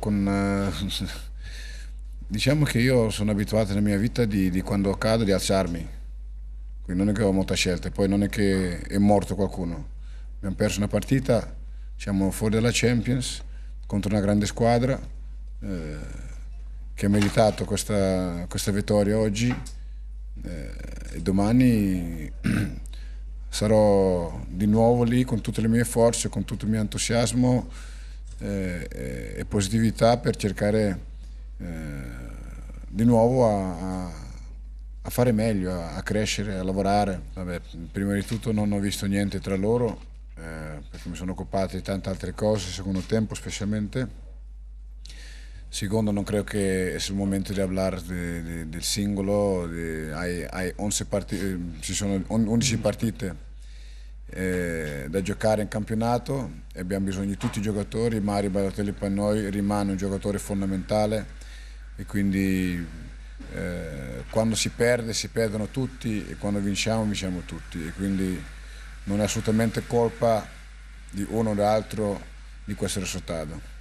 Con, eh, diciamo che io sono abituato nella mia vita di, di quando cado di alzarmi, quindi non è che ho molta scelta, poi non è che è morto qualcuno. Abbiamo perso una partita, siamo fuori dalla Champions contro una grande squadra eh, che ha meritato questa, questa vittoria oggi eh, e domani sarò di nuovo lì con tutte le mie forze, con tutto il mio entusiasmo eh, e positività per cercare eh, di nuovo a, a fare meglio, a, a, crescere, a lavorare. Vabbè, prima di tutto non ho visto niente tra loro eh, perché mi sono occupato di tante altre cose, secondo tempo specialmente. Secondo, non credo che sia il momento di parlare de, de, del singolo, de, hai, hai 11 partite, eh, ci sono 11 partite eh, da giocare in campionato e abbiamo bisogno di tutti i giocatori. Mario Balotelli per noi rimane un giocatore fondamentale e quindi eh, quando si perde si perdono tutti e quando vinciamo vinciamo tutti e quindi non è assolutamente colpa di uno o dell'altro di questo risultato.